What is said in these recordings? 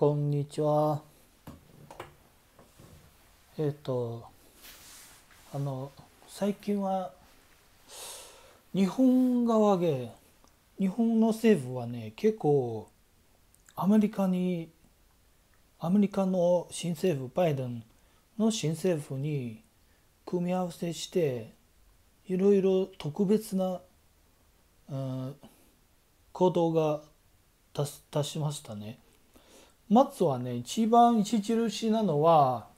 こんにちは。えっ、ー、とあの最近は日本側で日本の政府はね結構アメリカにアメリカの新政府バイデンの新政府に組み合わせしていろいろ特別な、うん、行動が出しましたね。マはね一番著しいなのは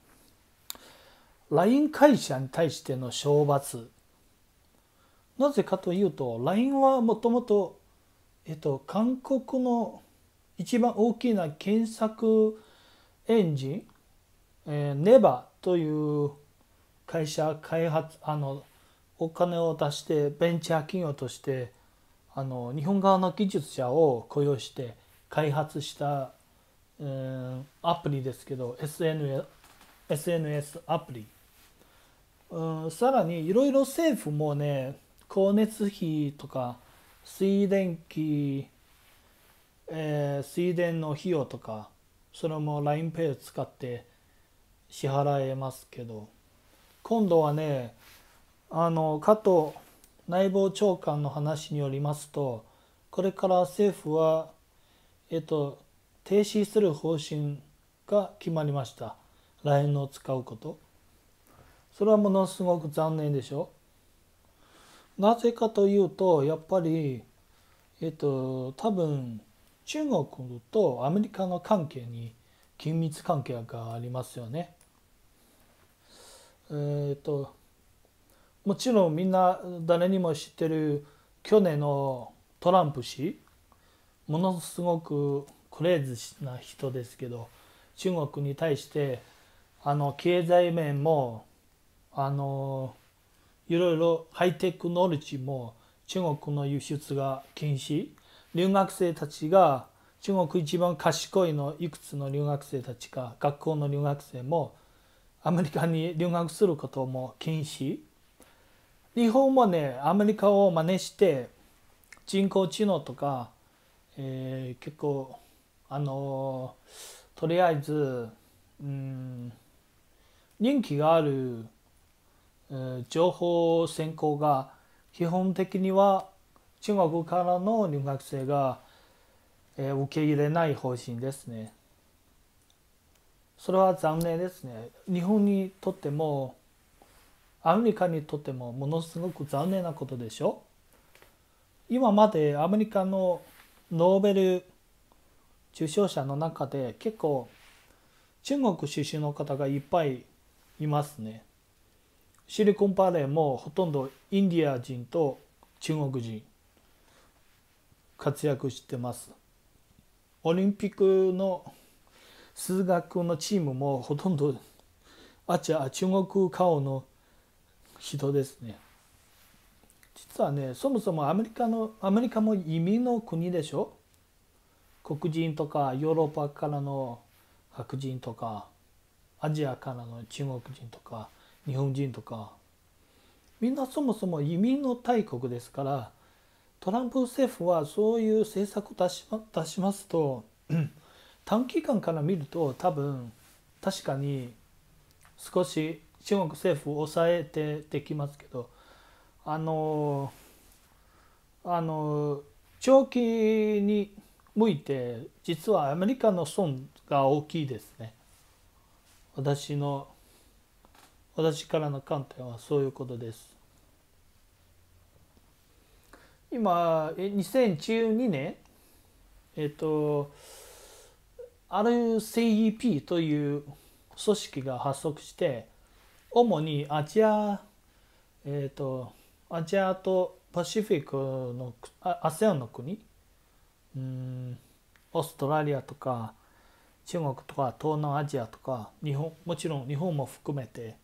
LINE 会社に対しての懲罰なぜかというと LINE はもともと、えっと、韓国の一番大きな検索エンジン、えー、ネバという会社開発あのお金を出してベンチャー企業としてあの日本側の技術者を雇用して開発したえアプリですけど SN SNS アプリ、うん、さらにいろいろ政府もね光熱費とか水電気、え水電の費用とかそれも LINEPay を使って支払えますけど今度はねあの加藤内房長官の話によりますとこれから政府はえっと停止する方針が決まりましたラインを使うことそれはものすごく残念でしょなぜかというとやっぱりえっと多分中国とアメリカの関係に緊密関係がありますよね。えっともちろんみんな誰にも知ってる去年のトランプ氏ものすごくクレイズな人ですけど中国に対してあの経済面もあのいろいろハイテクノロジーも中国の輸出が禁止留学生たちが中国一番賢いのいくつの留学生たちか学校の留学生もアメリカに留学することも禁止日本もねアメリカを真似して人工知能とか、えー、結構あのとりあえず、うん、人気がある、えー、情報専攻が基本的には中国からの留学生が、えー、受け入れない方針ですね。それは残念ですね。日本にとってもアメリカにとってもものすごく残念なことでしょ今までアメリカのノーベル受賞者の中で結構中国出身の方がいっぱいいますね。シリコンバレーもほとんどインディア人と中国人活躍してます。オリンピックの数学のチームもほとんどあちゃ中国顔の人ですね。実はねそもそもアメリカのアメリカも移民の国でしょ黒人とかヨーロッパからの白人とかアジアからの中国人とか日本人とかみんなそもそも移民の大国ですからトランプ政府はそういう政策を出し出しますと 短期間から見ると多分確かに少し中国政府を抑えてできますけどあのあの長期に向いて実はアメリカの損が大きいですね私の私からの観点はそういうことです今2012年えっと RCEP という組織が発足して主にアジアえっとアジアとパシフィックの ASEAN の国うんオーストラリアとか中国とか東南アジアとか日本もちろん日本も含めて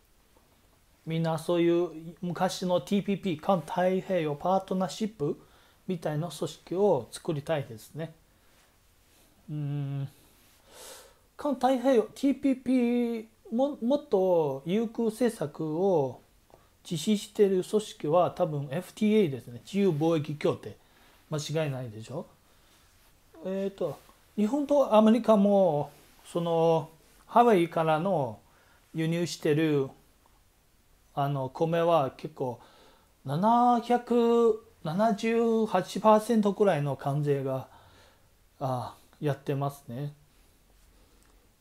みんなそういう昔の TPP 環太平洋パートナーシップみたいな組織を作りたいですね。うん環太平洋 TPP ももっと有効政策を実施している組織は多分 FTA ですね自由貿易協定間違いないでしょ。えっ、ー、と日本とアメリカもそのハワイからの輸入してるあの米は結構778%くらいの関税があやってますね。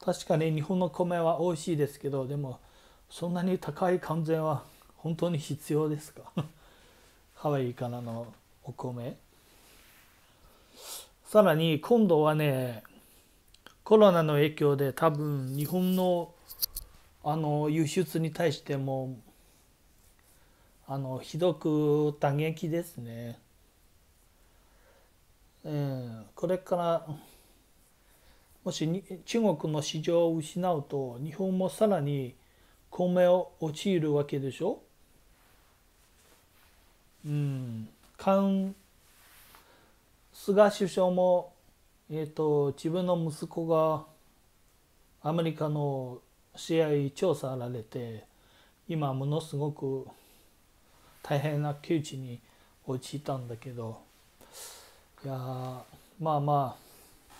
確かに日本の米は美味しいですけどでもそんなに高い関税は本当に必要ですか ハワイからのお米。さらに今度はねコロナの影響で多分日本のあの輸出に対してもあのひどく打撃ですね。えー、これからもしに中国の市場を失うと日本もさらに米を陥るわけでしょ。うん、菅首相も、えーと、自分の息子がアメリカの試合調査られて今ものすごく大変な窮地に陥ったんだけどいやまあまあ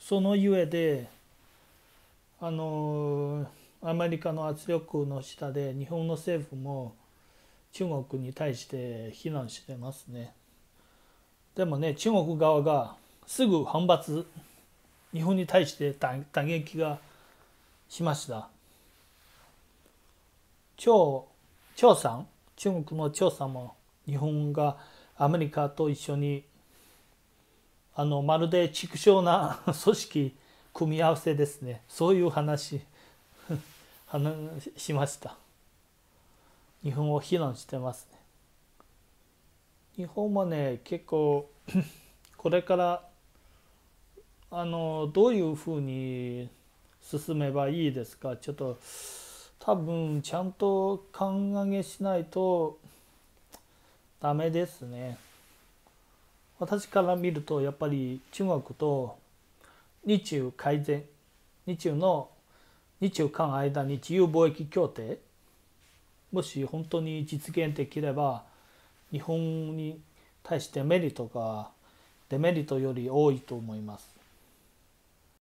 そのゆえであのー、アメリカの圧力の下で日本の政府も中国に対して非難してますね。でもね中国側がすぐ反発日本に対して打撃がしました張張さん中国の張さんも日本がアメリカと一緒にあのまるで畜生な組織組み合わせですねそういう話 話しました日本を非難してますね日本もね結構 これからあのどういうふうに進めばいいですかちょっと多分ちゃんと勘上げしないとダメですね。私から見るとやっぱり中国と日中改善日中の日中間間に自由貿易協定もし本当に実現できれば日本に対してメリットがデメリットより多いと思います。